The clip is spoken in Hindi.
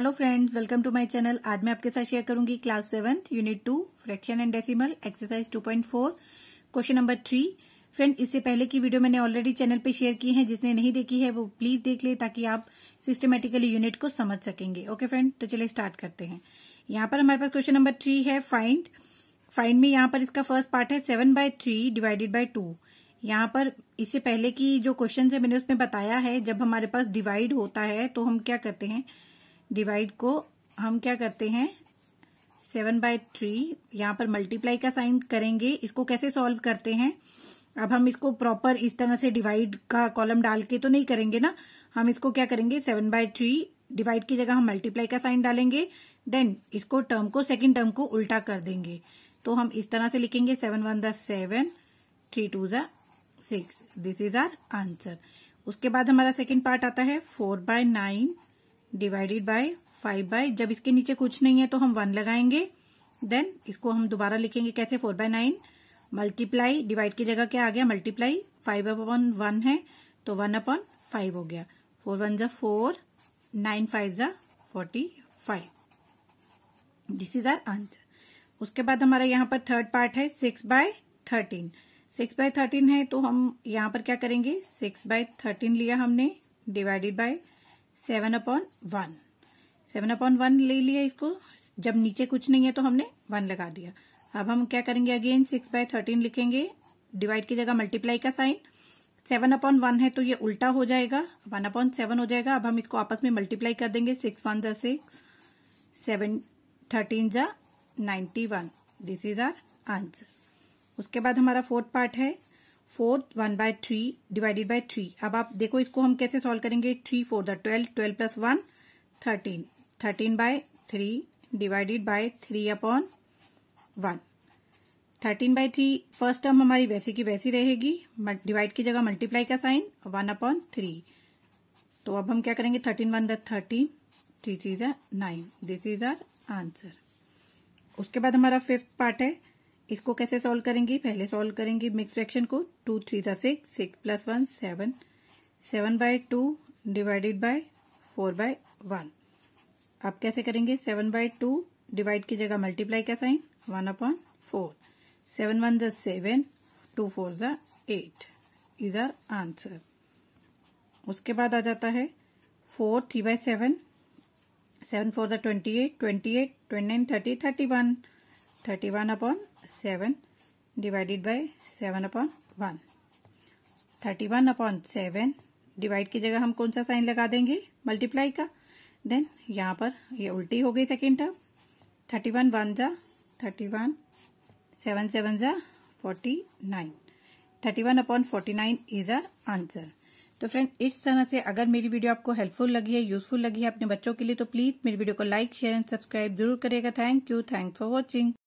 hello friends welcome to my channel आज मैं आपके साथ शेयर करूंगी class seven unit two fraction and decimal exercise 2.4 question number three friend इससे पहले की वीडियो मैंने ऑलरेडी चैनल पे शेयर की है जिसने नहीं देखी है वो प्लीज देख ले ताकि आप सिस्टमेटिकली यूनिट को समझ सकेंगे ओके फ्रेंड तो चलिए स्टार्ट करते हैं यहाँ पर हमारे पास क्वेश्चन नंबर थ्री है फाइंड फाइंड में यहाँ पर इसका फर्स्ट पार्ट है seven by three divided by two यहाँ पर इससे पहले की जो क्वेश्चन है मैंने उसमें बताया है जब हमारे पास डिवाइड होता है तो हम क्या करते हैं डिवाइड को हम क्या करते हैं सेवन बाय थ्री यहाँ पर मल्टीप्लाई का साइन करेंगे इसको कैसे सॉल्व करते हैं अब हम इसको प्रॉपर इस तरह से डिवाइड का कॉलम डाल के तो नहीं करेंगे ना हम इसको क्या करेंगे सेवन बाय थ्री डिवाइड की जगह हम मल्टीप्लाई का साइन डालेंगे देन इसको टर्म को सेकेंड टर्म को उल्टा कर देंगे तो हम इस तरह से लिखेंगे सेवन वन द सेवन थ्री टू ज six this is our answer उसके बाद हमारा सेकेंड पार्ट आता है four by nine divided by five by जब इसके नीचे कुछ नहीं है तो हम वन लगाएंगे देन इसको हम दोबारा लिखेंगे कैसे four by nine multiply divide की जगह क्या आ गया मल्टीप्लाई फाइव अपॉन वन है तो वन अपॉन फाइव हो गया फोर वन जा फोर नाइन फाइव जा forty five this is our answer उसके बाद हमारा यहाँ पर थर्ड पार्ट है six by thirteen six by thirteen है तो हम यहाँ पर क्या करेंगे सिक्स बाय थर्टीन लिया हमने divided by seven upon one seven upon one ले लिया इसको जब नीचे कुछ नहीं है तो हमने वन लगा दिया अब हम क्या करेंगे अगेन सिक्स बाय थर्टीन लिखेंगे डिवाइड की जगह मल्टीप्लाई का साइन सेवन अपॉन वन है तो ये उल्टा हो जाएगा वन अपॉन सेवन हो जाएगा अब हम इसको आपस में मल्टीप्लाई कर देंगे सिक्स वन जा सिक्स सेवन थर्टीन जा ninety one this is our answer उसके बाद हमारा फोर्थ पार्ट है fourth one by three divided by three अब आप देखो इसको हम कैसे सॉल्व करेंगे थ्री फोर द twelve twelve plus one thirteen thirteen by three divided by three upon one thirteen by three first term हमारी वैसी की वैसी रहेगी डिवाइड की जगह मल्टीप्लाई का साइन वन अपॉन थ्री तो अब हम क्या करेंगे थर्टीन वन द थर्टीन थ्री थ्री ज nine this is our answer उसके बाद हमारा फिफ्थ पार्ट है इसको कैसे सॉल्व करेंगी पहले सॉल्व करेंगी मिक्स फ्रैक्शन को टू थ्री सा six six plus one seven seven by two divided by four by one आप कैसे करेंगे सेवन बाय टू डिवाइड की जगह मल्टीप्लाई का sign one upon four seven one द सेवन टू फोर द एट इज आर आंसर उसके बाद आ जाता है four three by seven seven four द twenty eight twenty eight twenty nine thirty thirty one thirty one upon seven divided by seven upon one thirty one upon seven divide की जगह हम कौन सा साइन लगा देंगे मल्टीप्लाई का देन यहाँ पर ये उल्टी हो गई second term thirty one one जा थर्टी वन सेवन सेवन जा forty nine thirty one upon forty nine is our answer तो फ्रेंड इस तरह से अगर मेरी वीडियो आपको हेल्पफुल लगी है यूजफुल लगी है अपने बच्चों के लिए तो प्लीज मेरी वीडियो को लाइक शेयर एंड सब्सक्राइब जरूर करेगा thank you thank for watching